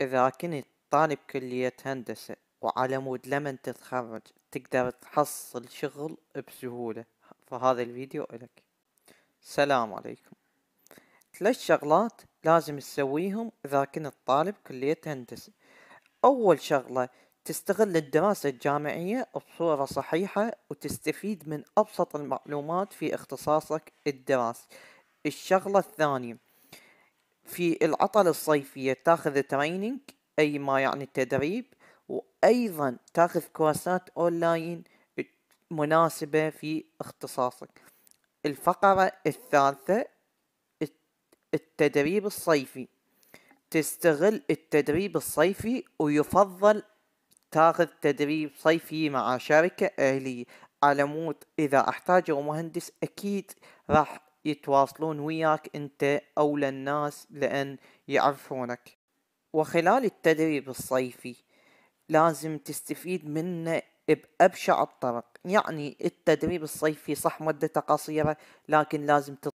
إذا كنت طالب كلية هندسة وعلى مود لمن تتخرج تقدر تحصل شغل بسهولة فهذا الفيديو إلك سلام عليكم ثلاث شغلات لازم تسويهم إذا كنت طالب كلية هندسة أول شغلة تستغل الدراسة الجامعية بصورة صحيحة وتستفيد من أبسط المعلومات في اختصاصك الدراسي الشغلة الثانية في العطل الصيفية تاخذ تريننج أي ما يعني التدريب وأيضا تاخذ كورسات أونلاين مناسبة في اختصاصك الفقرة الثالثة التدريب الصيفي تستغل التدريب الصيفي ويفضل تاخذ تدريب صيفي مع شركة أهلية على مود إذا احتاجوا مهندس أكيد راح يتواصلون وياك انت اولى الناس لان يعرفونك وخلال التدريب الصيفي لازم تستفيد منه بأبشع الطرق يعني التدريب الصيفي صح مدته قصيرة لكن لازم